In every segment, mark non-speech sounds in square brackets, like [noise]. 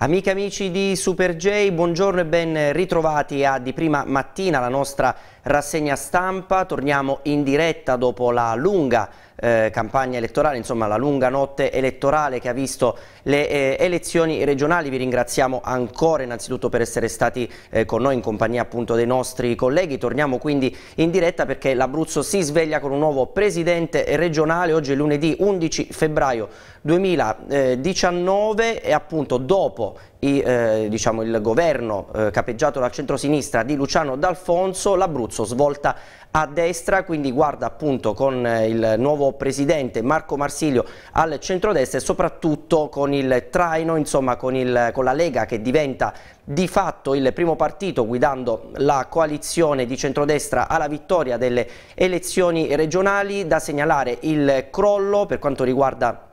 Amiche e amici di Super J, buongiorno e ben ritrovati a Di Prima Mattina, la nostra rassegna stampa, torniamo in diretta dopo la lunga eh, campagna elettorale, insomma la lunga notte elettorale che ha visto le eh, elezioni regionali. Vi ringraziamo ancora innanzitutto per essere stati eh, con noi in compagnia appunto dei nostri colleghi. Torniamo quindi in diretta perché l'Abruzzo si sveglia con un nuovo presidente regionale. Oggi è lunedì 11 febbraio 2019 e appunto dopo i, eh, diciamo, il governo eh, capeggiato dal centrosinistra di Luciano D'Alfonso, l'Abruzzo svolta a destra, quindi guarda appunto con eh, il nuovo presidente Marco Marsilio al centrodestra e soprattutto con il traino, insomma con, il, con la Lega che diventa di fatto il primo partito guidando la coalizione di centrodestra alla vittoria delle elezioni regionali, da segnalare il crollo per quanto riguarda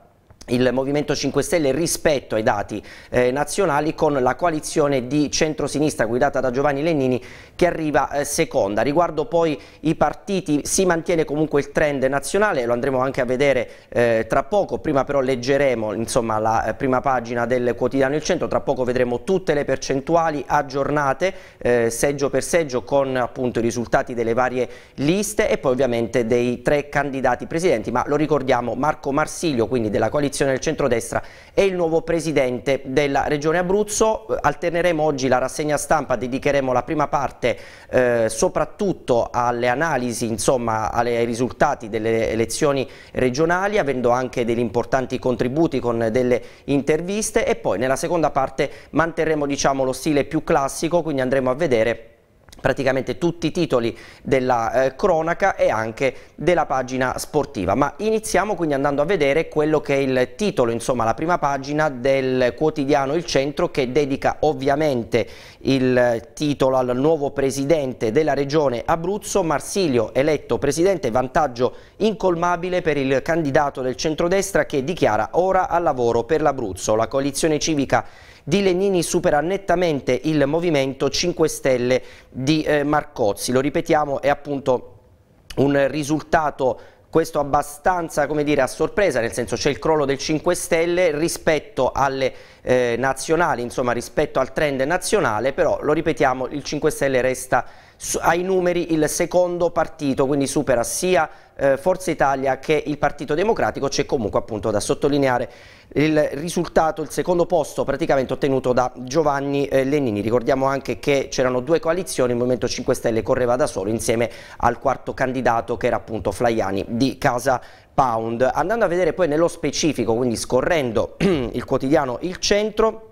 il Movimento 5 Stelle rispetto ai dati eh, nazionali con la coalizione di centrosinistra guidata da Giovanni Lennini che arriva eh, seconda. Riguardo poi i partiti si mantiene comunque il trend nazionale, lo andremo anche a vedere eh, tra poco, prima però leggeremo insomma, la eh, prima pagina del quotidiano Il Centro, tra poco vedremo tutte le percentuali aggiornate eh, seggio per seggio con appunto i risultati delle varie liste e poi ovviamente dei tre candidati presidenti, ma lo ricordiamo Marco Marsiglio, quindi della coalizione coalizione del centrodestra e il nuovo presidente della Regione Abruzzo. Alterneremo oggi la rassegna stampa, dedicheremo la prima parte eh, soprattutto alle analisi, insomma, ai risultati delle elezioni regionali, avendo anche degli importanti contributi con delle interviste e poi nella seconda parte manterremo diciamo, lo stile più classico, quindi andremo a vedere praticamente tutti i titoli della eh, cronaca e anche della pagina sportiva. Ma iniziamo quindi andando a vedere quello che è il titolo, insomma la prima pagina del quotidiano Il Centro che dedica ovviamente il titolo al nuovo presidente della regione Abruzzo, Marsilio, eletto presidente, vantaggio incolmabile per il candidato del centrodestra che dichiara ora al lavoro per l'Abruzzo. La coalizione civica di Lenini supera nettamente il Movimento 5 Stelle di eh, Marcozzi. Lo ripetiamo, è appunto un risultato questo abbastanza dire, a sorpresa, nel senso c'è il crollo del 5 Stelle rispetto alle eh, nazionali, insomma rispetto al trend nazionale, però lo ripetiamo, il 5 Stelle resta ai numeri il secondo partito, quindi supera sia eh, Forza Italia che il Partito Democratico, c'è comunque appunto da sottolineare il risultato, il secondo posto praticamente ottenuto da Giovanni eh, Lenini. Ricordiamo anche che c'erano due coalizioni, il Movimento 5 Stelle correva da solo insieme al quarto candidato che era appunto Flaiani di Casa Pound. Andando a vedere poi nello specifico, quindi scorrendo [clears throat] il quotidiano Il Centro,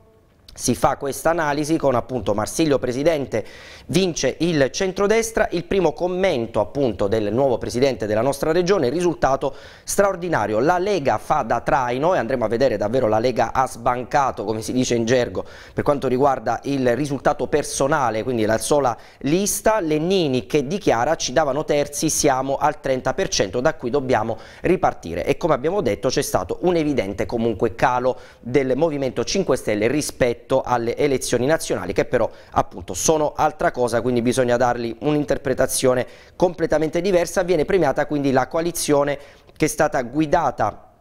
si fa questa analisi con appunto Marsilio Presidente vince il centrodestra, il primo commento appunto del nuovo presidente della nostra regione, risultato straordinario, la Lega fa da traino e andremo a vedere davvero la Lega ha sbancato come si dice in gergo per quanto riguarda il risultato personale, quindi la sola lista, Lennini che dichiara ci davano terzi, siamo al 30% da cui dobbiamo ripartire e come abbiamo detto c'è stato un evidente comunque calo del Movimento 5 Stelle rispetto alle elezioni nazionali che però appunto sono altra cosa, quindi bisogna dargli un'interpretazione completamente diversa, viene premiata quindi la coalizione che è stata guidata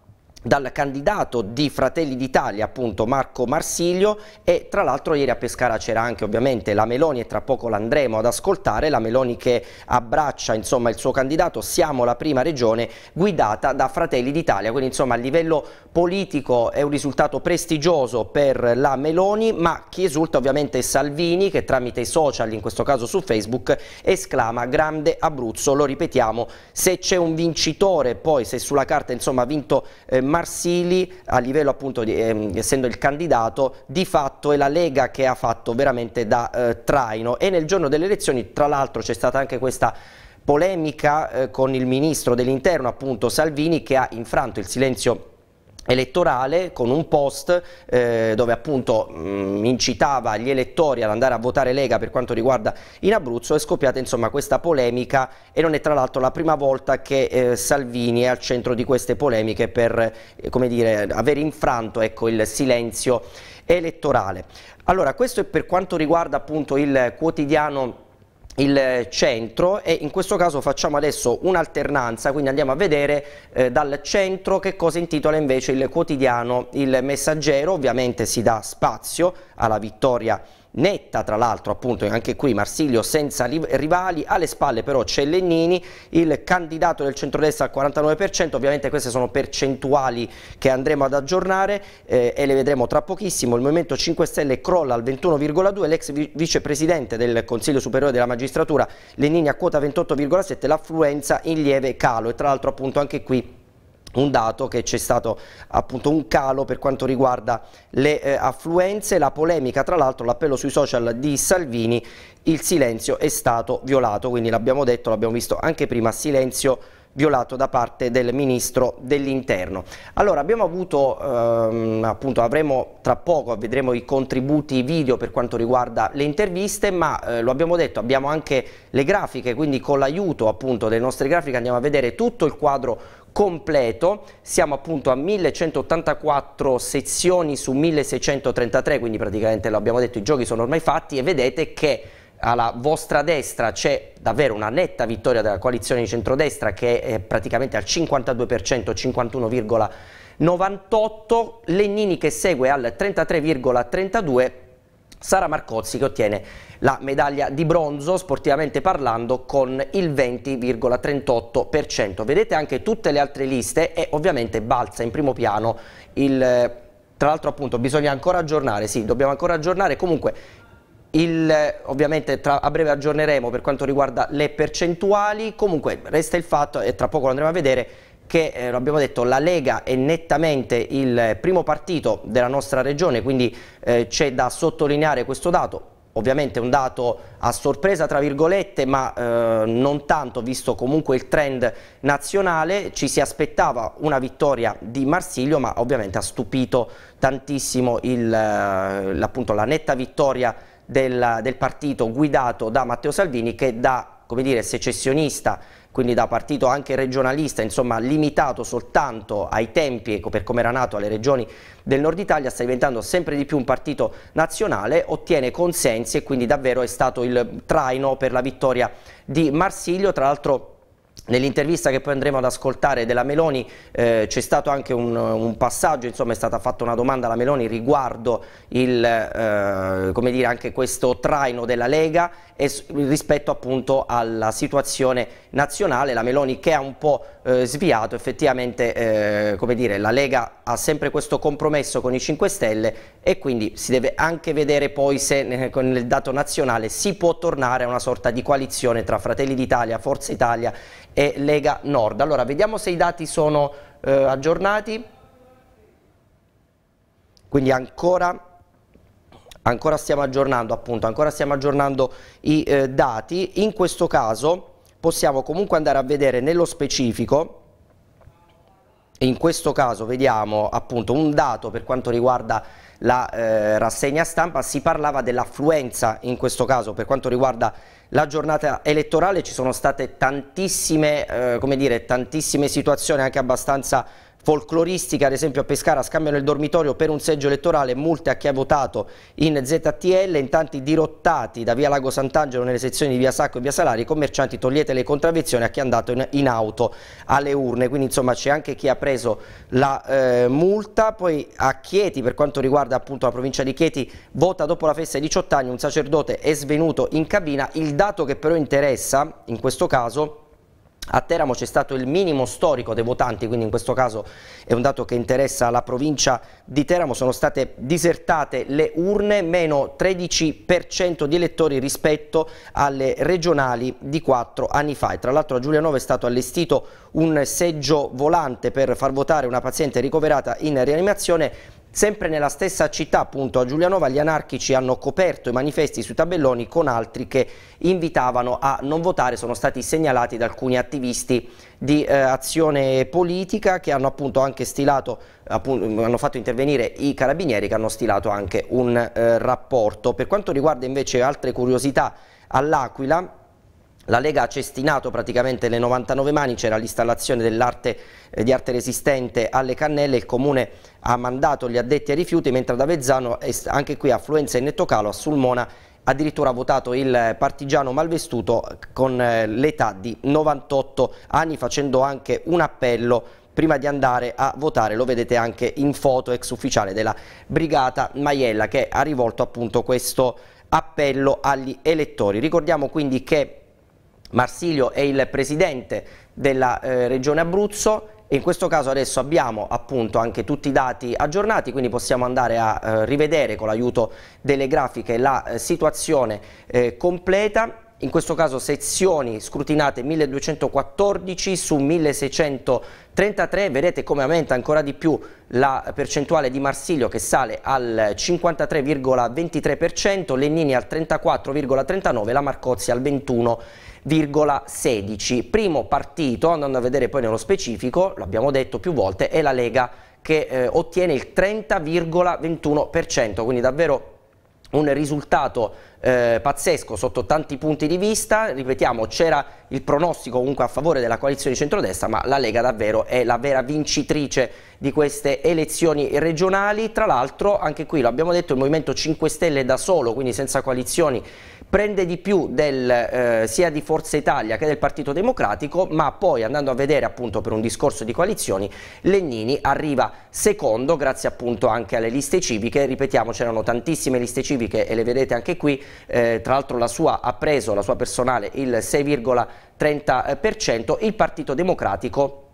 dal candidato di Fratelli d'Italia appunto Marco Marsiglio e tra l'altro ieri a Pescara c'era anche ovviamente la Meloni e tra poco l'andremo ad ascoltare, la Meloni che abbraccia insomma il suo candidato, siamo la prima regione guidata da Fratelli d'Italia, quindi insomma a livello politico è un risultato prestigioso per la Meloni ma chi esulta ovviamente è Salvini che tramite i social, in questo caso su Facebook, esclama grande Abruzzo, lo ripetiamo, se c'è un vincitore poi se sulla carta insomma ha vinto eh, Marsili a livello appunto, di, ehm, essendo il candidato, di fatto è la Lega che ha fatto veramente da eh, traino e nel giorno delle elezioni tra l'altro c'è stata anche questa polemica eh, con il ministro dell'interno appunto Salvini che ha infranto il silenzio elettorale con un post eh, dove appunto mh, mm, incitava gli elettori ad andare a votare Lega per quanto riguarda in Abruzzo è scoppiata insomma questa polemica e non è tra l'altro la prima volta che eh, Salvini è al centro di queste polemiche per eh, come dire aver infranto ecco, il silenzio elettorale. Allora questo è per quanto riguarda appunto il quotidiano il centro e in questo caso facciamo adesso un'alternanza, quindi andiamo a vedere eh, dal centro che cosa intitola invece il quotidiano Il Messaggero, ovviamente si dà spazio alla vittoria netta tra l'altro appunto anche qui Marsiglio senza rivali, alle spalle però c'è Lennini, il candidato del centrodestra al 49%, ovviamente queste sono percentuali che andremo ad aggiornare eh, e le vedremo tra pochissimo, il Movimento 5 Stelle crolla al 21,2, l'ex vicepresidente del Consiglio Superiore della Magistratura Lennini a quota 28,7, l'affluenza in lieve calo e tra l'altro appunto anche qui un dato che c'è stato appunto un calo per quanto riguarda le eh, affluenze, la polemica tra l'altro, l'appello sui social di Salvini, il silenzio è stato violato, quindi l'abbiamo detto, l'abbiamo visto anche prima, silenzio violato da parte del Ministro dell'Interno. Allora abbiamo avuto, ehm, appunto avremo tra poco, vedremo i contributi video per quanto riguarda le interviste, ma eh, lo abbiamo detto, abbiamo anche le grafiche, quindi con l'aiuto appunto delle nostre grafiche andiamo a vedere tutto il quadro completo, siamo appunto a 1184 sezioni su 1633, quindi praticamente l'abbiamo detto i giochi sono ormai fatti e vedete che alla vostra destra c'è davvero una netta vittoria della coalizione di centrodestra che è praticamente al 52%, 51,98, Lennini che segue al 33,32 Sara Marcozzi che ottiene la medaglia di bronzo sportivamente parlando con il 20,38%. Vedete anche tutte le altre liste e ovviamente balza in primo piano il... Tra l'altro appunto bisogna ancora aggiornare, sì, dobbiamo ancora aggiornare, comunque il, ovviamente tra, a breve aggiorneremo per quanto riguarda le percentuali, comunque resta il fatto, e tra poco lo andremo a vedere, che eh, abbiamo detto la Lega è nettamente il primo partito della nostra regione, quindi eh, c'è da sottolineare questo dato. Ovviamente un dato a sorpresa tra virgolette ma eh, non tanto visto comunque il trend nazionale ci si aspettava una vittoria di Marsiglio ma ovviamente ha stupito tantissimo il, eh, appunto, la netta vittoria del, del partito guidato da Matteo Salvini che da come dire secessionista quindi da partito anche regionalista, insomma limitato soltanto ai tempi per come era nato alle regioni del nord Italia, sta diventando sempre di più un partito nazionale, ottiene consensi e quindi davvero è stato il traino per la vittoria di Marsiglio, tra l'altro Nell'intervista che poi andremo ad ascoltare della Meloni eh, c'è stato anche un, un, passaggio, insomma è stata fatta una domanda alla Meloni riguardo il, eh, come dire, anche questo traino della Lega e rispetto appunto alla situazione nazionale, la Meloni che ha un po' Eh, sviato, effettivamente eh, come dire, la Lega ha sempre questo compromesso con i 5 Stelle e quindi si deve anche vedere poi se nel, eh, con il dato nazionale si può tornare a una sorta di coalizione tra Fratelli d'Italia, Forza Italia e Lega Nord. Allora vediamo se i dati sono eh, aggiornati, quindi ancora ancora stiamo aggiornando appunto, ancora stiamo aggiornando i eh, dati, in questo caso possiamo comunque andare a vedere nello specifico in questo caso vediamo appunto un dato per quanto riguarda la eh, rassegna stampa, si parlava dell'affluenza in questo caso per quanto riguarda la giornata elettorale, ci sono state tantissime, eh, dire, tantissime situazioni anche abbastanza folcloristica, ad esempio a Pescara scambiano il dormitorio per un seggio elettorale, multe a chi ha votato in ZTL, in tanti dirottati da via Lago Sant'Angelo nelle sezioni di via Sacco e via Salari, i commercianti togliete le contravvezioni a chi è andato in, in auto alle urne, quindi insomma c'è anche chi ha preso la eh, multa, poi a Chieti per quanto riguarda appunto la provincia di Chieti vota dopo la festa ai 18 anni, un sacerdote è svenuto in cabina, il dato che però interessa in questo caso a Teramo c'è stato il minimo storico dei votanti, quindi in questo caso è un dato che interessa la provincia di Teramo, sono state disertate le urne, meno 13% di elettori rispetto alle regionali di 4 anni fa. E tra l'altro a Giulianova è stato allestito un seggio volante per far votare una paziente ricoverata in rianimazione Sempre nella stessa città, appunto a Giulianova, gli anarchici hanno coperto i manifesti sui tabelloni con altri che invitavano a non votare, sono stati segnalati da alcuni attivisti di eh, azione politica che hanno appunto anche stilato, appunto, hanno fatto intervenire i carabinieri che hanno stilato anche un eh, rapporto. Per quanto riguarda invece altre curiosità all'Aquila, la Lega ha cestinato praticamente le 99 mani, c'era l'installazione dell'arte eh, di arte resistente alle cannelle, il comune ha mandato gli addetti ai rifiuti, mentre ad Avezzano, anche qui affluenza in netto calo, a Sulmona addirittura ha votato il partigiano malvestuto con eh, l'età di 98 anni, facendo anche un appello prima di andare a votare, lo vedete anche in foto, ex ufficiale della brigata Maiella che ha rivolto appunto questo appello agli elettori. Ricordiamo quindi che Marsilio è il presidente della eh, regione Abruzzo e in questo caso adesso abbiamo appunto anche tutti i dati aggiornati, quindi possiamo andare a eh, rivedere con l'aiuto delle grafiche la eh, situazione eh, completa. In questo caso sezioni scrutinate 1214 su 1633, vedete come aumenta ancora di più la percentuale di Marsilio che sale al 53,23%, Lennini al 34,39%, la Marcozzi al 21,%. 16. Primo partito, andando a vedere poi nello specifico, l'abbiamo detto più volte, è la Lega che eh, ottiene il 30,21%, quindi davvero un risultato eh, pazzesco sotto tanti punti di vista, ripetiamo c'era il pronostico comunque a favore della coalizione centrodestra ma la Lega davvero è la vera vincitrice di queste elezioni regionali, tra l'altro anche qui l'abbiamo detto il Movimento 5 Stelle da solo quindi senza coalizioni prende di più del, eh, sia di Forza Italia che del Partito Democratico, ma poi andando a vedere appunto per un discorso di coalizioni, Lennini arriva secondo grazie appunto anche alle liste civiche, ripetiamo c'erano tantissime liste civiche e le vedete anche qui, eh, tra l'altro la sua ha preso, la sua personale, il 6,30%, eh, il Partito Democratico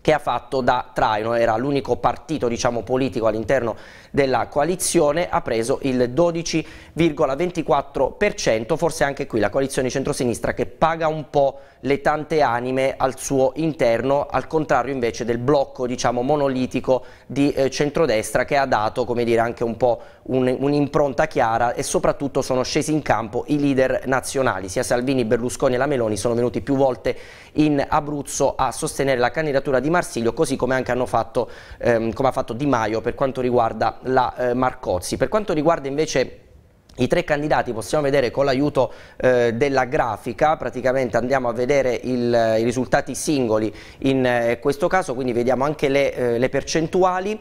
che ha fatto da traino, era l'unico partito diciamo, politico all'interno della coalizione, ha preso il 12,24%, forse anche qui la coalizione centrosinistra che paga un po' le tante anime al suo interno, al contrario invece del blocco diciamo, monolitico di eh, centrodestra che ha dato dire, anche un po' un'impronta un chiara e soprattutto sono scesi in campo i leader nazionali, sia Salvini, Berlusconi e la Meloni sono venuti più volte in Abruzzo a sostenere la candidatura di di Marsiglio, così come anche hanno fatto, ehm, come ha fatto Di Maio per quanto riguarda la eh, Marcozzi. Per quanto riguarda invece i tre candidati possiamo vedere con l'aiuto eh, della grafica, praticamente andiamo a vedere il, i risultati singoli in eh, questo caso, quindi vediamo anche le, eh, le percentuali,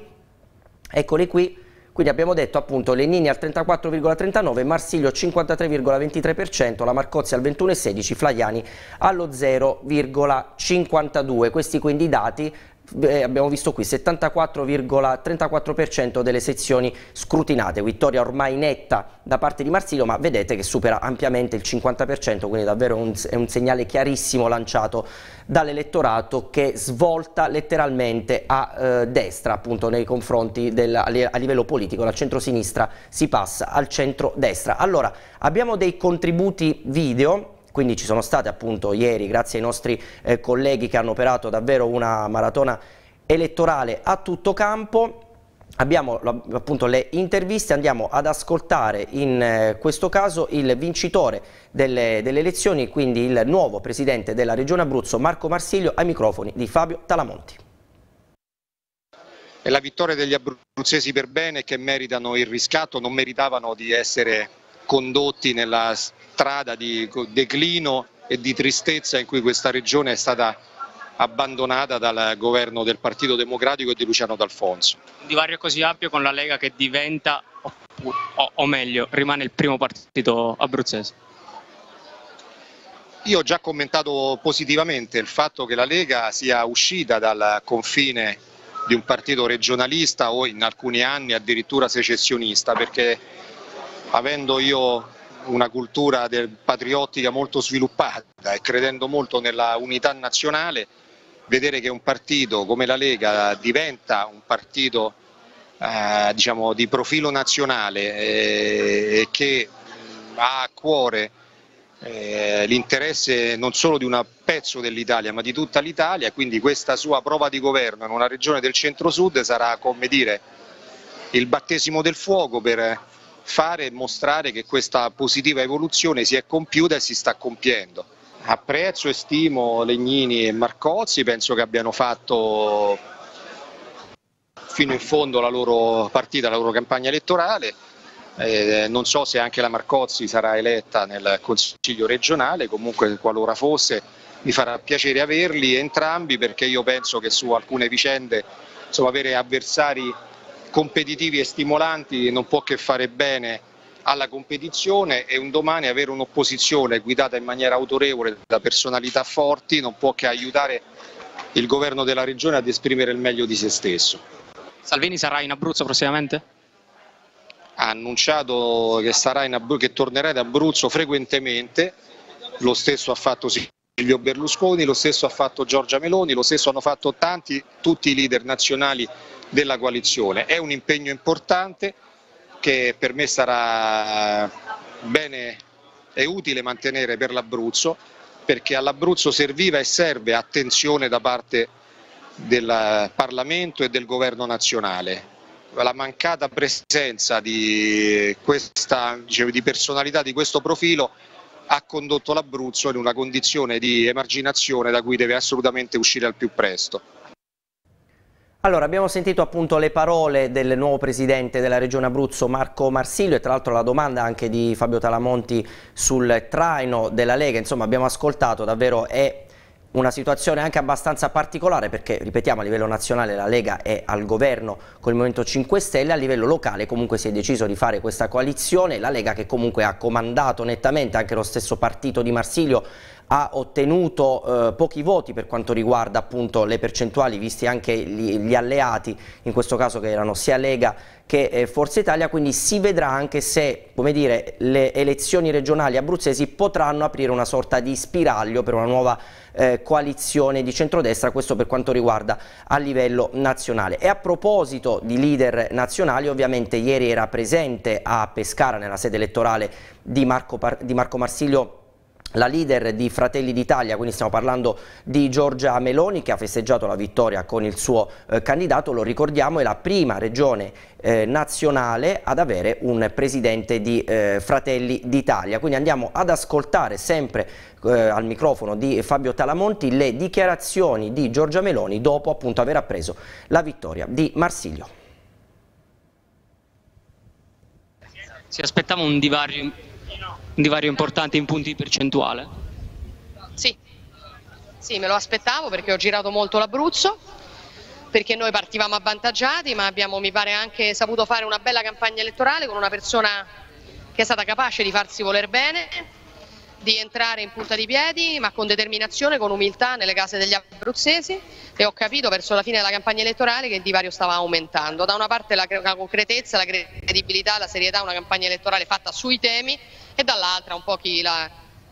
eccole qui, quindi abbiamo detto appunto Lenini al 34,39, Marsiglio 53,23%, la Marcozzi al 21,16, Flaiani allo 0,52. Questi quindi i dati eh, abbiamo visto qui 74,34% delle sezioni scrutinate, vittoria ormai netta da parte di Marsilio ma vedete che supera ampiamente il 50% quindi davvero un, è un segnale chiarissimo lanciato dall'elettorato che svolta letteralmente a eh, destra appunto nei confronti del, a livello politico, dal centro-sinistra si passa al centro-destra. Allora abbiamo dei contributi video quindi ci sono state appunto ieri, grazie ai nostri eh, colleghi che hanno operato davvero una maratona elettorale a tutto campo, Abbiamo appunto le interviste, andiamo ad ascoltare in eh, questo caso il vincitore delle, delle, elezioni, quindi il nuovo presidente della Regione Abruzzo, Marco Marsiglio, ai microfoni di Fabio Talamonti. È la vittoria degli abruzzesi per bene che meritano il riscatto, non meritavano di essere condotti nella strada di declino e di tristezza in cui questa regione è stata abbandonata dal governo del Partito Democratico e di Luciano D'Alfonso. Un divario così ampio con la Lega che diventa, o, o meglio, rimane il primo partito abruzzese. Io ho già commentato positivamente il fatto che la Lega sia uscita dal confine di un partito regionalista o in alcuni anni addirittura secessionista, perché avendo io una cultura patriottica molto sviluppata e credendo molto nella unità nazionale, vedere che un partito come la Lega diventa un partito eh, diciamo, di profilo nazionale eh, e che ha a cuore eh, l'interesse non solo di un pezzo dell'Italia ma di tutta l'Italia, quindi questa sua prova di governo in una regione del centro-sud sarà come dire il battesimo del fuoco per fare e mostrare che questa positiva evoluzione si è compiuta e si sta compiendo. Apprezzo e stimo Legnini e Marcozzi, penso che abbiano fatto fino in fondo la loro partita, la loro campagna elettorale. Eh, non so se anche la Marcozzi sarà eletta nel Consiglio regionale, comunque qualora fosse mi farà piacere averli entrambi perché io penso che su alcune vicende insomma, avere avversari competitivi e stimolanti non può che fare bene alla competizione e un domani avere un'opposizione guidata in maniera autorevole da personalità forti non può che aiutare il governo della regione ad esprimere il meglio di se stesso. Salvini sarà in Abruzzo prossimamente? Ha annunciato che, sarà in Abruzzo, che tornerà in Abruzzo frequentemente, lo stesso ha fatto sì. Silvio Berlusconi, lo stesso ha fatto Giorgia Meloni, lo stesso hanno fatto tanti, tutti i leader nazionali della coalizione. È un impegno importante che per me sarà bene e utile mantenere per l'Abruzzo, perché all'Abruzzo serviva e serve attenzione da parte del Parlamento e del Governo nazionale. La mancata presenza di, questa, di personalità di questo profilo ha condotto l'Abruzzo in una condizione di emarginazione da cui deve assolutamente uscire al più presto. Allora, abbiamo sentito appunto le parole del nuovo presidente della Regione Abruzzo Marco Marsilio e tra l'altro la domanda anche di Fabio Talamonti sul traino della Lega, insomma abbiamo ascoltato davvero è una situazione anche abbastanza particolare perché, ripetiamo, a livello nazionale la Lega è al governo con il Movimento 5 Stelle, a livello locale comunque si è deciso di fare questa coalizione, la Lega che comunque ha comandato nettamente anche lo stesso partito di Marsilio ha ottenuto eh, pochi voti per quanto riguarda appunto le percentuali, visti anche gli, gli alleati, in questo caso che erano sia Lega che eh, Forza Italia, quindi si vedrà anche se dire, le elezioni regionali abruzzesi potranno aprire una sorta di spiraglio per una nuova eh, coalizione di centrodestra, questo per quanto riguarda a livello nazionale. E a proposito di leader nazionali, ovviamente ieri era presente a Pescara nella sede elettorale di Marco, di Marco Marsiglio la leader di Fratelli d'Italia, quindi stiamo parlando di Giorgia Meloni che ha festeggiato la vittoria con il suo eh, candidato, lo ricordiamo è la prima regione eh, nazionale ad avere un presidente di eh, Fratelli d'Italia, quindi andiamo ad ascoltare sempre eh, al microfono di Fabio Talamonti le dichiarazioni di Giorgia Meloni dopo appunto aver appreso la vittoria di Marsiglio. Si aspettava un divario un divario importante in punti percentuale. Sì, sì, me lo aspettavo perché ho girato molto l'Abruzzo, perché noi partivamo avvantaggiati, ma abbiamo, mi pare, anche saputo fare una bella campagna elettorale con una persona che è stata capace di farsi voler bene, di entrare in punta di piedi ma con determinazione, con umiltà nelle case degli abruzzesi e ho capito verso la fine della campagna elettorale che il divario stava aumentando. Da una parte la, la concretezza, la credibilità, la serietà, una campagna elettorale fatta sui temi e dall'altra un po' chi la,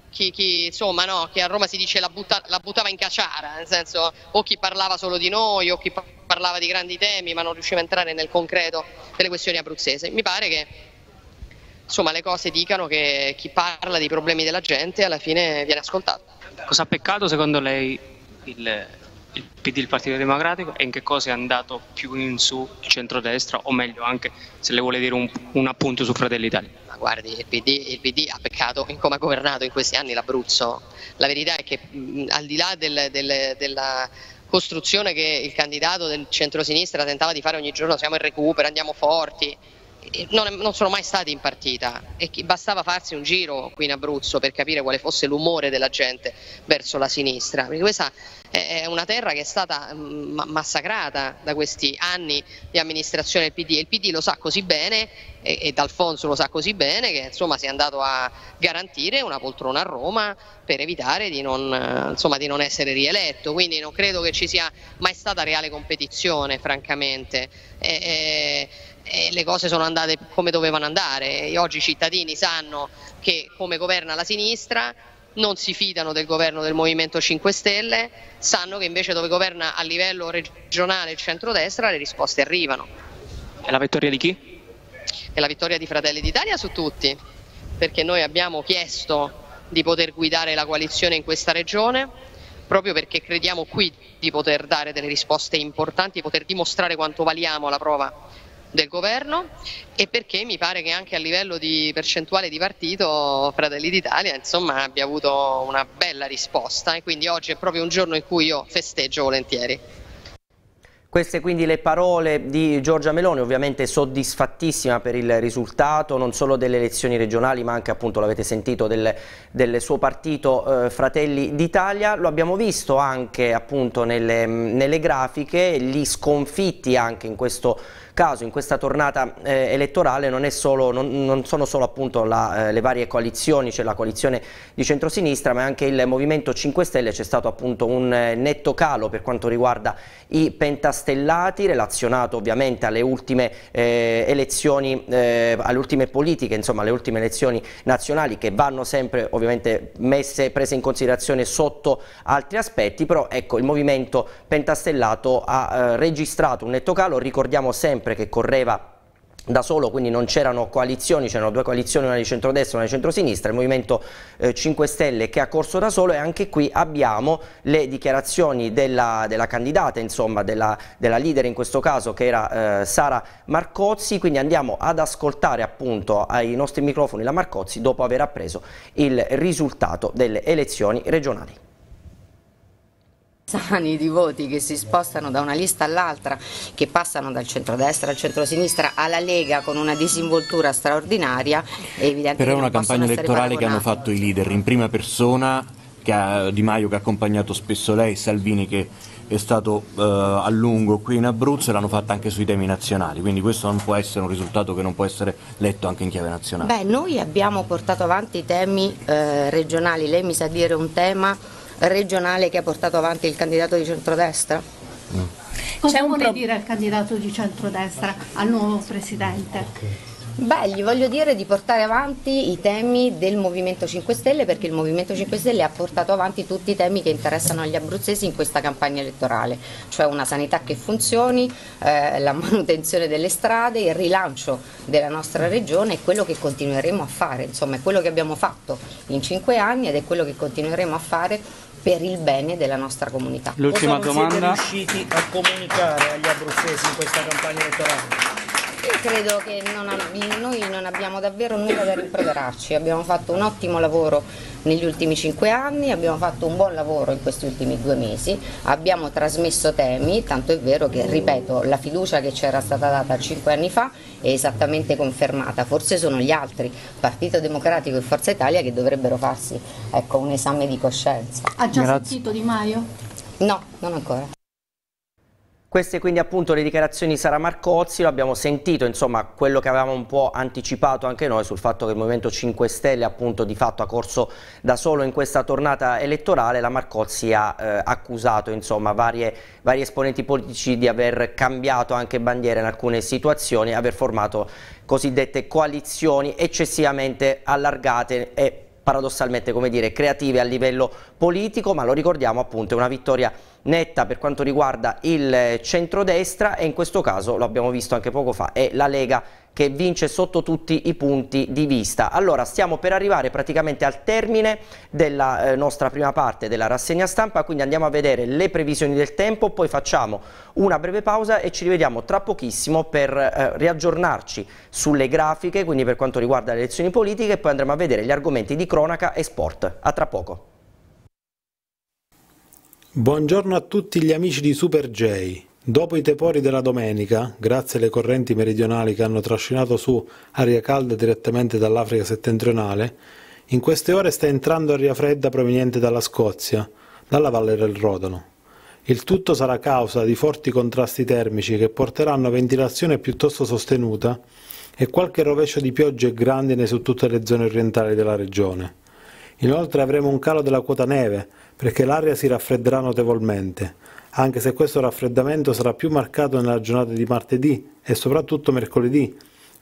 chi, chi, insomma, no, chi, a Roma si dice la, butta, la, buttava in caciara, nel senso o chi parlava solo di noi o chi parlava di grandi temi ma non riusciva a entrare nel concreto delle questioni abruzzese. Mi pare che insomma le cose dicano che chi parla dei problemi della gente alla fine viene ascoltato. Cosa ha peccato secondo lei il, il PD, il Partito Democratico, e in che cosa è andato più in su il centrodestra, o meglio anche se le vuole dire un, un appunto su Fratelli Italia? Ma guardi, il PD, il PD, ha peccato in come ha governato in questi anni l'Abruzzo. La verità è che mh, al di là del, del, della costruzione che il candidato del centrosinistra tentava di fare ogni giorno, siamo in recupero, andiamo forti, non, è, non, sono mai stati in partita e bastava farsi un giro qui in Abruzzo per capire quale fosse l'umore della gente verso la sinistra, perché questa è una terra che è stata mm, massacrata da questi anni di amministrazione del PD e il PD lo sa così bene e, e D'Alfonso lo sa così bene che insomma si è andato a garantire una poltrona a Roma per evitare di non, eh, insomma, di non essere rieletto, quindi non credo che ci sia mai stata reale competizione francamente. E, e, eh, le cose sono andate come dovevano andare. E oggi i cittadini sanno che come governa la sinistra, non si fidano del governo del Movimento 5 Stelle, sanno che invece dove governa a livello regionale il centrodestra le risposte arrivano. È la vittoria di chi? È la vittoria di Fratelli d'Italia su tutti, perché noi abbiamo chiesto di poter guidare la coalizione in questa regione, proprio perché crediamo qui di poter dare delle risposte importanti, poter dimostrare quanto valiamo la prova del governo e perché mi pare che anche a livello di percentuale di partito Fratelli d'Italia insomma, abbia avuto una bella risposta e quindi oggi è proprio un giorno in cui io festeggio volentieri. Queste quindi le parole di Giorgia Meloni, ovviamente soddisfattissima per il risultato non solo delle elezioni regionali ma anche appunto l'avete sentito del, del, suo partito eh, Fratelli d'Italia, lo abbiamo visto anche appunto nelle, nelle grafiche, gli sconfitti anche in questo caso in questa tornata eh, elettorale non, solo, non, non, sono solo appunto la, eh, le varie coalizioni, c'è cioè la coalizione di centrosinistra ma anche il Movimento 5 Stelle, c'è stato appunto un eh, netto calo per quanto riguarda i pentastellati relazionato ovviamente alle ultime eh, elezioni, eh, alle ultime politiche, insomma alle ultime elezioni nazionali che vanno sempre ovviamente messe, prese in considerazione sotto altri aspetti, però ecco il Movimento pentastellato ha eh, registrato un netto calo, ricordiamo sempre sempre che correva da solo, quindi non c'erano coalizioni, c'erano due coalizioni, una di centrodestra e una di centrosinistra, il Movimento eh, 5 Stelle che ha corso da solo e anche qui abbiamo le dichiarazioni della, della candidata, insomma della, della, leader in questo caso che era eh, Sara Marcozzi, quindi andiamo ad ascoltare appunto ai nostri microfoni la Marcozzi dopo aver appreso il risultato delle elezioni regionali sani di voti che si spostano da una lista all'altra, che passano dal centrodestra al centrosinistra alla Lega con una disinvoltura straordinaria, Però è una campagna elettorale che hanno fatto i leader in prima persona, Di Maio che ha accompagnato spesso lei, Salvini che è stato eh, a lungo qui in Abruzzo e l'hanno fatta anche sui temi nazionali, quindi questo non può essere un risultato che non può essere letto anche in chiave nazionale. Beh, noi abbiamo portato avanti i temi eh, regionali, lei mi sa dire un tema regionale che ha portato avanti il candidato di centrodestra? Mm. Cosa vuole pro... dire al candidato di centrodestra, al nuovo presidente? Beh, gli voglio dire di portare avanti i temi del Movimento 5 Stelle perché il Movimento 5 Stelle ha portato avanti tutti i temi che interessano agli abruzzesi in questa campagna elettorale, cioè una sanità che funzioni, eh, la [laughs] manutenzione delle strade, il rilancio della nostra regione e quello che continueremo a fare, insomma è quello che abbiamo fatto in cinque anni ed è quello che continueremo a fare per il bene della nostra comunità. L'ultima domanda. Come siete riusciti a comunicare agli abruzzesi in questa campagna elettorale? Io credo che non ha, noi non abbiamo davvero nulla da rimproverarci, abbiamo fatto un ottimo lavoro negli ultimi cinque anni, abbiamo fatto un buon lavoro in questi ultimi due mesi, abbiamo trasmesso temi, tanto è vero che, ripeto, la fiducia che ci era stata data cinque anni fa è esattamente confermata, forse sono gli altri, Partito Democratico e Forza Italia, che dovrebbero farsi ecco, un esame di coscienza. Ha già Grazie. sentito Di Maio? No, non ancora. Queste quindi appunto le dichiarazioni di Sara Marcozzi, lo abbiamo sentito, insomma quello che avevamo un po' anticipato anche noi sul fatto che il Movimento 5 Stelle appunto di fatto ha corso da solo in questa tornata elettorale, la Marcozzi ha eh, accusato insomma varie, vari esponenti politici di aver cambiato anche bandiera in alcune situazioni, aver formato cosiddette coalizioni eccessivamente allargate e paradossalmente come dire, creative a livello politico, ma lo ricordiamo appunto è una vittoria netta per quanto riguarda il centrodestra e in questo caso, lo abbiamo visto anche poco fa, è la Lega che vince sotto tutti i punti di vista. Allora stiamo per arrivare praticamente al termine della eh, nostra prima parte della rassegna stampa, quindi andiamo a vedere le previsioni del tempo, poi facciamo una breve pausa e ci rivediamo tra pochissimo per eh, riaggiornarci sulle grafiche, quindi per quanto riguarda le elezioni politiche e poi andremo a vedere gli argomenti di cronaca e sport. A tra poco. Buongiorno a tutti gli amici di Super J. Dopo i tepori della domenica, grazie alle correnti meridionali che hanno trascinato su aria calda direttamente dall'Africa settentrionale, in queste ore sta entrando aria fredda proveniente dalla Scozia, dalla valle del Rodano. Il tutto sarà causa di forti contrasti termici che porteranno ventilazione piuttosto sostenuta e qualche rovescio di piogge e grandine su tutte le zone orientali della regione. Inoltre avremo un calo della quota neve perché l'aria si raffredderà notevolmente anche se questo raffreddamento sarà più marcato nella giornata di martedì e soprattutto mercoledì,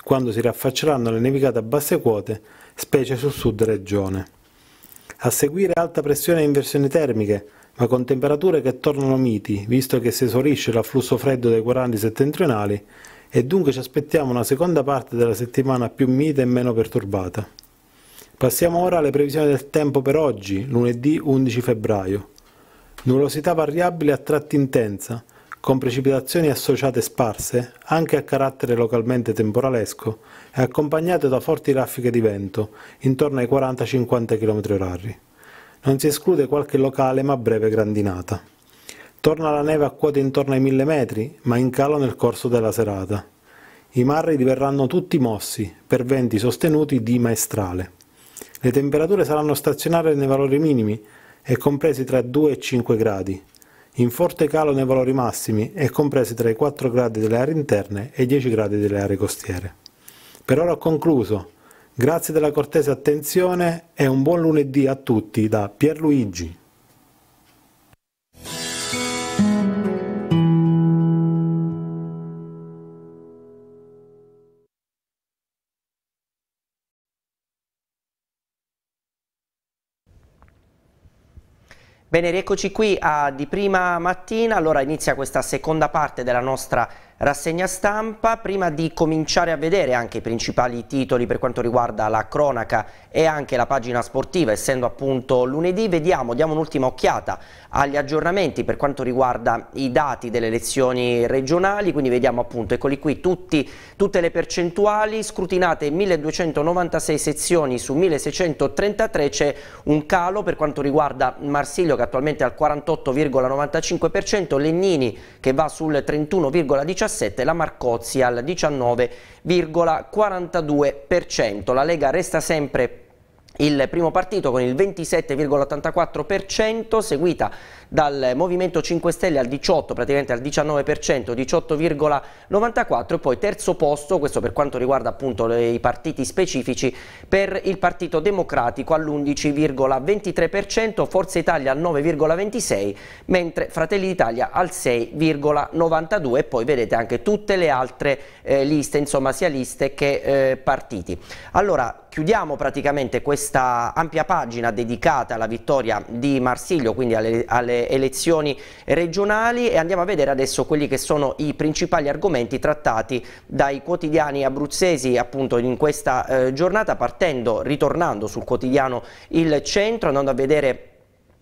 quando si riaffacceranno le nevicate a basse quote, specie sul sud regione. A seguire alta pressione e inversioni termiche, ma con temperature che tornano miti, visto che si esaurisce l'afflusso freddo dei quaranti settentrionali, e dunque ci aspettiamo una seconda parte della settimana più mite e meno perturbata. Passiamo ora alle previsioni del tempo per oggi, lunedì 11 febbraio. Numerosità variabile a tratti intensa, con precipitazioni associate sparse, anche a carattere localmente temporalesco, e accompagnate da forti raffiche di vento, intorno ai 40-50 km/h. Non si esclude qualche locale ma breve grandinata. Torna la neve a quote intorno ai 1000 metri, ma in calo nel corso della serata. I marri diverranno tutti mossi, per venti sostenuti di maestrale. Le temperature saranno stazionarie nei valori minimi, e compresi tra 2 e 5 gradi, in forte calo nei valori massimi e compresi tra i 4 gradi delle aree interne e i 10 gradi delle aree costiere. Per ora ho concluso. Grazie della cortese attenzione e un buon lunedì a tutti da Pierluigi. Bene, rieccoci qui a ah, di prima mattina, allora inizia questa seconda parte della nostra rassegna stampa, prima di cominciare a vedere anche i principali titoli per quanto riguarda la cronaca e anche la pagina sportiva, essendo appunto lunedì, vediamo, diamo un'ultima occhiata agli aggiornamenti per quanto riguarda i dati delle elezioni regionali, quindi vediamo appunto, eccoli qui, tutti, tutte le percentuali, scrutinate 1296 sezioni su 1633, c'è un calo per quanto riguarda Marsiglio che attualmente è al 48,95%, Legnini che va sul 31,17%, 17, la Marcozzi al 19,42%. La Lega resta sempre il primo partito con il 27,84%, seguita dal Movimento 5 Stelle al 18, praticamente al 19%, 18,94% e poi terzo posto, questo per quanto riguarda appunto i partiti specifici, per il Partito Democratico all'11,23%, Forza Italia al 9,26%, mentre Fratelli d'Italia al 6,92% e poi vedete anche tutte le altre eh, liste, insomma sia liste che eh, partiti. Allora, chiudiamo praticamente questa ampia pagina dedicata alla vittoria di Marsiglio, quindi alle, alle, elezioni regionali e andiamo a vedere adesso quelli che sono i principali argomenti trattati dai quotidiani abruzzesi appunto in questa eh, giornata partendo, ritornando sul quotidiano Il Centro, andando a vedere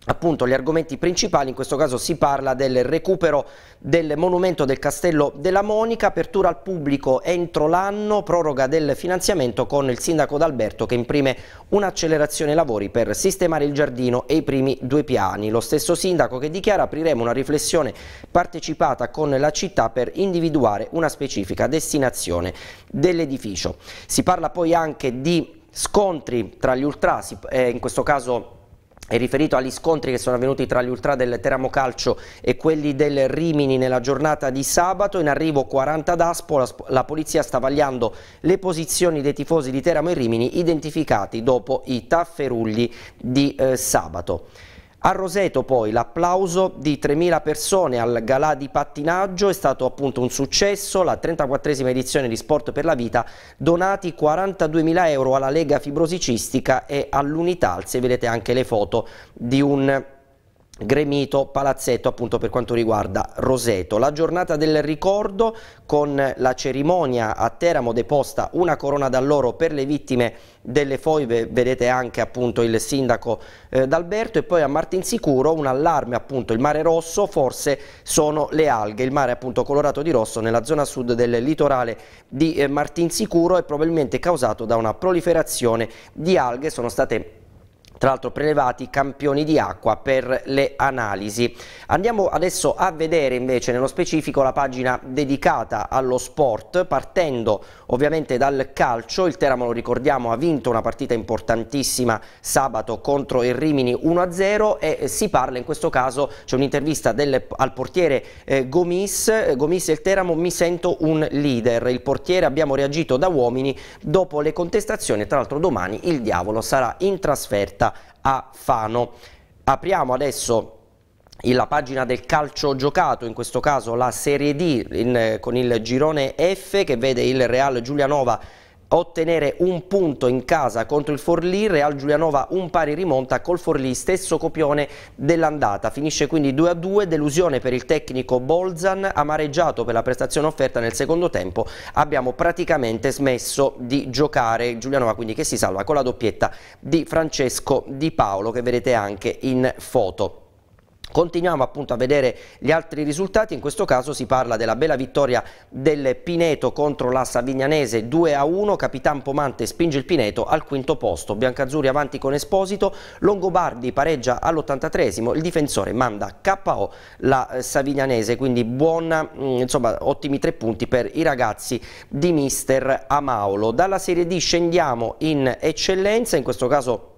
appunto gli argomenti principali, in questo caso si parla del recupero del monumento del Castello della Monica, apertura al pubblico entro l'anno, proroga del finanziamento con il sindaco D'Alberto che imprime un'accelerazione ai lavori per sistemare il giardino e i primi due piani. Lo stesso sindaco che dichiara apriremo una riflessione partecipata con la città per individuare una specifica destinazione dell'edificio. Si parla poi anche di scontri tra gli ultrasi, eh, in questo caso è riferito agli scontri che sono avvenuti tra gli ultra del Teramo Calcio e quelli del Rimini nella giornata di sabato. In arrivo 40 d'Aspo, la, la polizia sta vagliando le posizioni dei tifosi di Teramo e Rimini identificati dopo i tafferugli di eh, sabato. A Roseto poi l'applauso di 3.000 persone al galà di pattinaggio è stato appunto un successo, la 34esima edizione di Sport per la Vita, donati 42.000 euro alla Lega Fibrosicistica e all'Unital, se vedete anche le foto di un Gremito Palazzetto appunto per quanto riguarda Roseto. La giornata del ricordo con la cerimonia a Teramo deposta una corona d'alloro per le vittime delle foibe, vedete anche appunto il sindaco eh, d'Alberto e poi a Martinsicuro un allarme appunto il mare rosso forse sono le alghe, il mare appunto colorato di rosso nella zona sud del litorale di eh, Martinsicuro è probabilmente causato da una proliferazione di alghe, sono state tra l'altro prelevati campioni di acqua per le analisi. Andiamo adesso a vedere invece nello specifico la pagina dedicata allo sport, partendo ovviamente dal calcio, il Teramo lo ricordiamo ha vinto una partita importantissima sabato contro il Rimini 1-0 e si parla in questo caso, c'è un'intervista al portiere eh, Gomis, eh, Gomis e il Teramo mi sento un leader, il portiere abbiamo reagito da uomini dopo le contestazioni, tra l'altro domani il diavolo sarà in trasferta a Fano. Apriamo adesso la pagina del calcio giocato, in questo caso la Serie D in, con il girone F che vede il Real Giulianova ottenere un punto in casa contro il Forlì, Real Giulianova un pari rimonta col Forlì, stesso copione dell'andata. Finisce quindi 2-2, delusione per il tecnico Bolzan, amareggiato per la prestazione offerta nel secondo tempo, abbiamo praticamente smesso di giocare. Giulianova quindi che si salva con la doppietta di Francesco Di Paolo che vedete anche in foto. Continuiamo appunto a vedere gli altri risultati, in questo caso si parla della bella vittoria del Pineto contro la Savignanese 2 a 1, Capitan Pomante spinge il Pineto al quinto posto, Biancazzurri avanti con Esposito, Longobardi pareggia all'83esimo, il difensore manda KO la eh, Savignanese, quindi buona, mm, insomma, ottimi tre punti per i ragazzi di mister Amaolo. Dalla Serie D scendiamo in eccellenza, in questo caso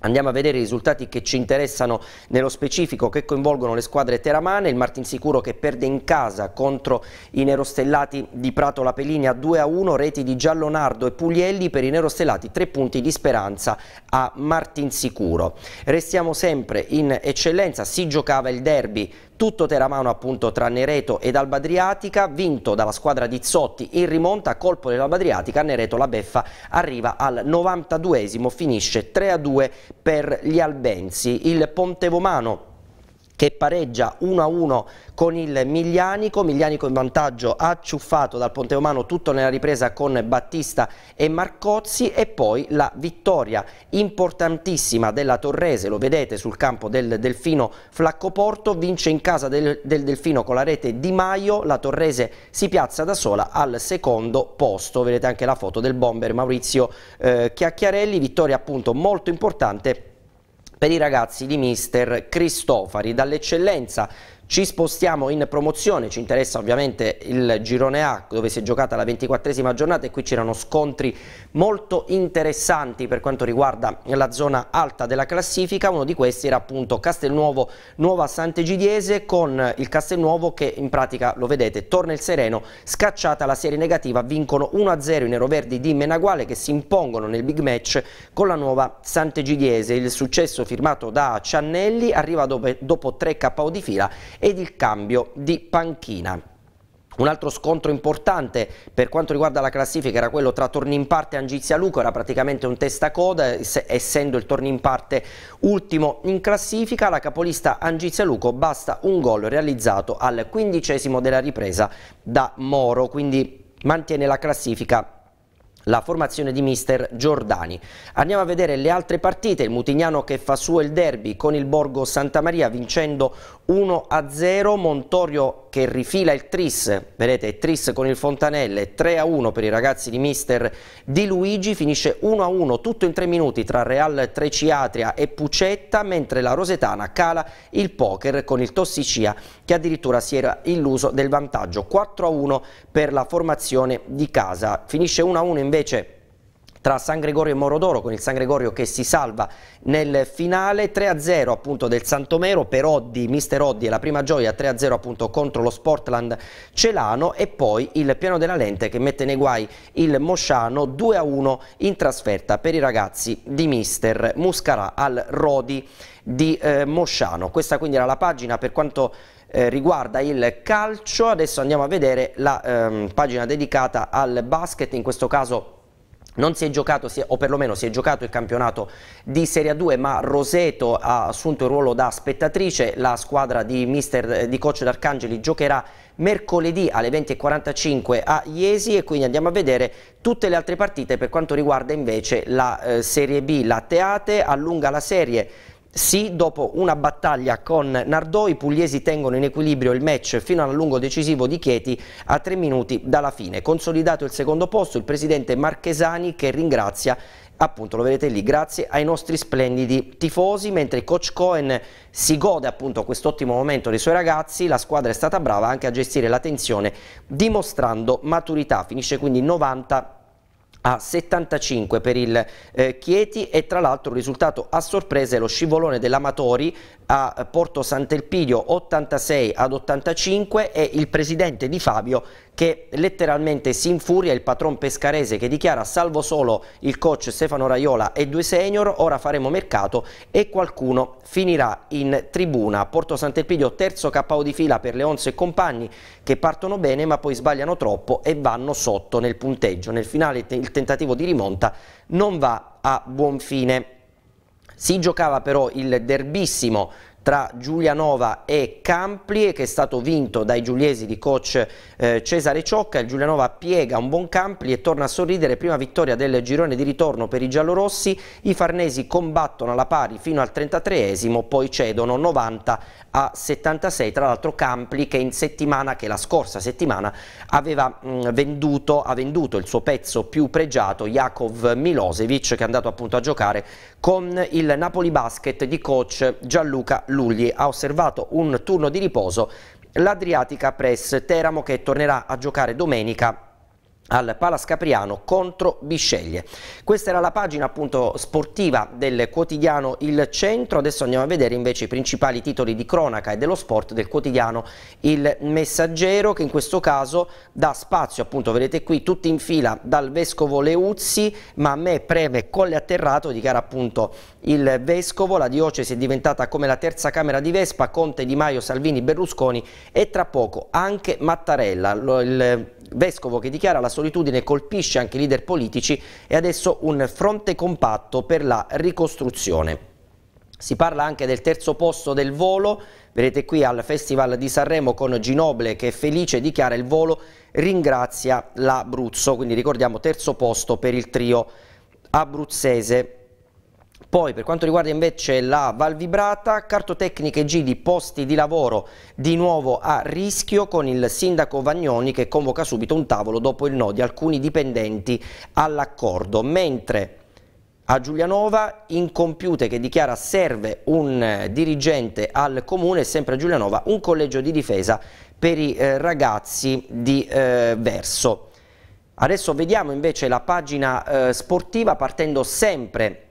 Andiamo a vedere i risultati che ci interessano nello specifico che coinvolgono le squadre teramane, il Martinsicuro che perde in casa contro i nerostellati di Prato Lapelini a 2 a 1, reti di Giallonardo e Puglielli per i nerostellati tre punti di speranza a Martinsicuro. Restiamo sempre in eccellenza, si giocava il derby tutto Teramano appunto tranne Nereto ed Alba Adriatica, vinto dalla squadra di Zotti in rimonta, colpo dell'Alba Adriatica, Nereto la beffa arriva al 92esimo, finisce 3-2 per gli Albenzi. Il Pontevomano che pareggia 1-1 con il Miglianico, Miglianico in vantaggio acciuffato dal Ponte Romano tutto nella ripresa con Battista e Marcozzi e poi la vittoria importantissima della Torrese, lo vedete sul campo del Delfino Flaccoporto, vince in casa del, del Delfino con la rete Di Maio, la Torrese si piazza da sola al secondo posto, vedete anche la foto del bomber Maurizio eh, Chiacchiarelli, vittoria appunto molto importante per i ragazzi di mister Cristofari dall'eccellenza ci spostiamo in promozione, ci interessa ovviamente il girone A dove si è giocata la ventiquattresima giornata e qui c'erano scontri molto interessanti per quanto riguarda la zona alta della classifica, uno di questi era appunto Castelnuovo Nuova Sant'Egidiese con il Castelnuovo che in pratica lo vedete torna il sereno, scacciata la serie negativa, vincono 1-0 i neroverdi di Menaguale che si impongono nel big match con la Nuova Sant'Egidiese, il successo firmato da Ciannelli arriva dopo, dopo 3 KO di fila ed il cambio di panchina. Un altro scontro importante per quanto riguarda la classifica era quello tra Parte e Angizia Luco, era praticamente un testacoda, essendo il Parte ultimo in classifica, la capolista Angizia Luco basta un gol realizzato al quindicesimo della ripresa da Moro, quindi mantiene la classifica la formazione di mister Giordani. Andiamo a vedere le altre partite, il Mutignano che fa suo il derby con il Borgo Santa Maria vincendo 1-0, Montorio che rifila il Tris, vedete Tris con il Fontanelle 3-1 per i ragazzi di mister Di Luigi, finisce 1-1 tutto in 3 minuti tra Real Treci Atria e Pucetta, mentre la Rosetana cala il poker con il Tossicia che addirittura si era illuso del vantaggio 4-1 per la formazione di casa, finisce 1-1 invece invece tra San Gregorio e Morodoro con il San Gregorio che si salva nel finale 3-0 appunto del Santomero per Oddi, mister Oddi e la prima gioia 3-0 appunto contro lo Sportland Celano e poi il piano della lente che mette nei guai il Mosciano 2-1 in trasferta per i ragazzi di mister Muscarà al Rodi di eh, Mosciano. Questa quindi era la pagina per quanto eh, riguarda il calcio, adesso andiamo a vedere la ehm, pagina dedicata al basket, in questo caso non si è giocato, o perlomeno si è giocato il campionato di Serie 2, ma Roseto ha assunto il ruolo da spettatrice, la squadra di, mister, di coach D'Arcangeli giocherà mercoledì alle 20.45 a Iesi e quindi andiamo a vedere tutte le altre partite per quanto riguarda invece la eh, Serie B, la Teate allunga la serie sì, dopo una battaglia con Nardò, i pugliesi tengono in equilibrio il match fino al lungo decisivo di Chieti a tre minuti dalla fine. Consolidato il secondo posto, il presidente Marchesani che ringrazia appunto lo vedete lì, grazie ai nostri splendidi tifosi, mentre coach Cohen si gode appunto quest'ottimo momento dei suoi ragazzi, la squadra è stata brava anche a gestire la tensione dimostrando maturità, finisce quindi 90 a 75 per il eh, Chieti e tra l'altro il risultato a sorpresa è lo scivolone dell'Amatori a Porto Sant'Elpidio 86 ad 85 e il presidente Di Fabio che letteralmente si infuria il patron pescarese che dichiara salvo solo il coach Stefano Raiola e due senior, ora faremo mercato e qualcuno finirà in tribuna. Porto Sant'Elpidio terzo KO di fila per Leonzo e compagni che partono bene ma poi sbagliano troppo e vanno sotto nel punteggio. Nel finale il tentativo di rimonta non va a buon fine. Si giocava però il derbissimo tra Giulianova e Campli che è stato vinto dai giuliesi di coach eh, Cesare Ciocca, il Giulianova piega un buon Campli e torna a sorridere, prima vittoria del girone di ritorno per i giallorossi, i farnesi combattono alla pari fino al 33esimo, poi cedono 90 a 76, tra l'altro Campli che in settimana, che la scorsa settimana aveva mh, mm, venduto, ha venduto il suo pezzo più pregiato, Jakov Milosevic che è andato appunto a giocare con il Napoli Basket di coach Gianluca Lugli. Ha osservato un turno di riposo l'Adriatica Press Teramo che tornerà a giocare domenica al Palas Capriano contro Bisceglie. Questa era la pagina appunto sportiva del quotidiano Il Centro, adesso andiamo a vedere invece i principali titoli di cronaca e dello sport del quotidiano Il Messaggero che in questo caso dà spazio appunto vedete qui tutti in fila dal Vescovo Leuzzi ma a me preme colle atterrato dichiara appunto il Vescovo, la diocesi è diventata come la terza camera di Vespa, Conte, Di Maio, Salvini, Berlusconi e tra poco anche Mattarella, il vescovo che dichiara la solitudine colpisce anche i leader politici e adesso un fronte compatto per la ricostruzione. Si parla anche del terzo posto del volo, vedete qui al Festival di Sanremo con Ginoble che è felice, dichiara il volo, ringrazia l'Abruzzo, quindi ricordiamo terzo posto per il trio abruzzese. Poi per quanto riguarda invece la Valvibrata, cartotecniche G di posti di lavoro di nuovo a rischio con il sindaco Vagnoni che convoca subito un tavolo dopo il no di alcuni dipendenti all'accordo, mentre a Giulianova incompiute che dichiara serve un eh, dirigente al comune sempre a Giulianova un collegio di difesa per i eh, ragazzi di eh, Verso. Adesso vediamo invece la pagina eh, sportiva partendo sempre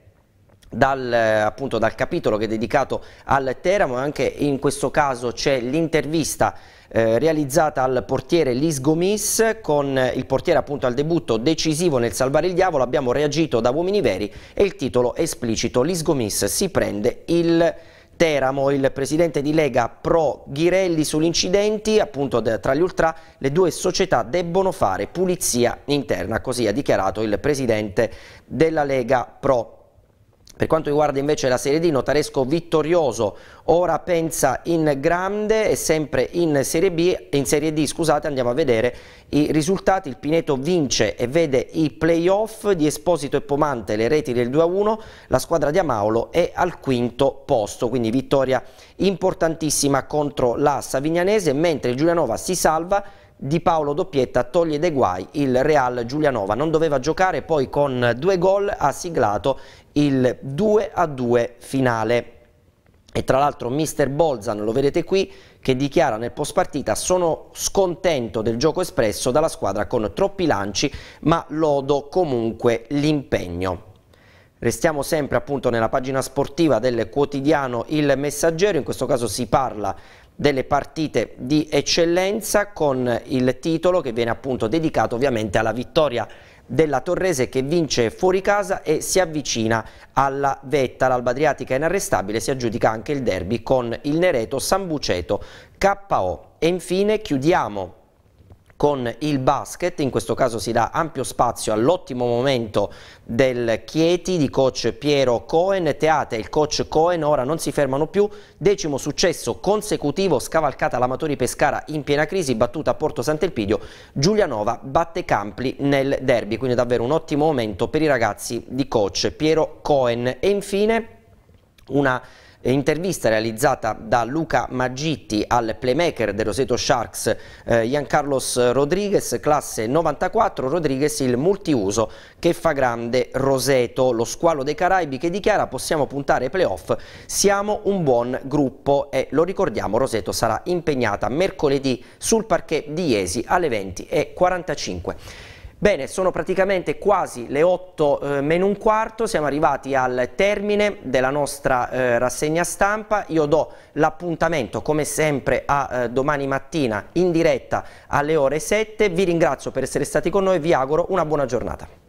dal, appunto, dal capitolo che è dedicato al Teramo anche in questo caso c'è l'intervista eh, realizzata al portiere Lis Gomis con il portiere appunto al debutto decisivo nel salvare il diavolo abbiamo reagito da uomini veri e il titolo esplicito Lis Gomis si prende il Teramo, il presidente di Lega Pro Ghirelli sugli incidenti, appunto tra gli ultra, le due società debbono fare pulizia interna, così ha dichiarato il presidente della Lega Pro per quanto riguarda invece la Serie D, Notaresco vittorioso, ora pensa in grande e sempre in Serie, B, in serie D scusate, andiamo a vedere i risultati. Il Pineto vince e vede i playoff di Esposito e Pomante, le reti del 2-1, la squadra di Amaolo è al quinto posto, quindi vittoria importantissima contro la Savignanese, mentre il Giulianova si salva di Paolo doppietta toglie dei guai il Real Giulianova, non doveva giocare poi con due gol ha siglato il 2 a 2 finale. E tra l'altro mister Bolzan, lo vedete qui, che dichiara nel post partita sono scontento del gioco espresso dalla squadra con troppi lanci ma lodo comunque l'impegno. Restiamo sempre appunto nella pagina sportiva del quotidiano Il Messaggero, in questo caso si parla delle partite di eccellenza con il titolo che viene appunto dedicato ovviamente alla vittoria della Torrese che vince fuori casa e si avvicina alla vetta. L'Alba Adriatica è inarrestabile, si aggiudica anche il derby con il Nereto Sambuceto KO. E infine chiudiamo con il basket, in questo caso si dà ampio spazio all'ottimo momento del Chieti di coach Piero Cohen, Teate e il coach Cohen ora non si fermano più, decimo successo consecutivo scavalcata l'Amatori Pescara in piena crisi, battuta a Porto Sant'Elpidio, Giulianova batte Campli nel derby, quindi davvero un ottimo momento per i ragazzi di coach Piero Cohen e infine una Intervista realizzata da Luca Magitti al playmaker del Roseto Sharks, eh, Giancarlos Rodriguez, classe 94, Rodriguez il multiuso che fa grande Roseto, lo squalo dei Caraibi che dichiara possiamo puntare ai playoff, siamo un buon gruppo e lo ricordiamo Roseto sarà impegnata mercoledì sul parquet di Iesi alle 20.45. Bene, sono praticamente quasi le 8 eh, meno un quarto, siamo arrivati al termine della nostra eh, rassegna stampa, io do l'appuntamento come sempre a eh, domani mattina in diretta alle ore 7, vi ringrazio per essere stati con noi, vi auguro una buona giornata.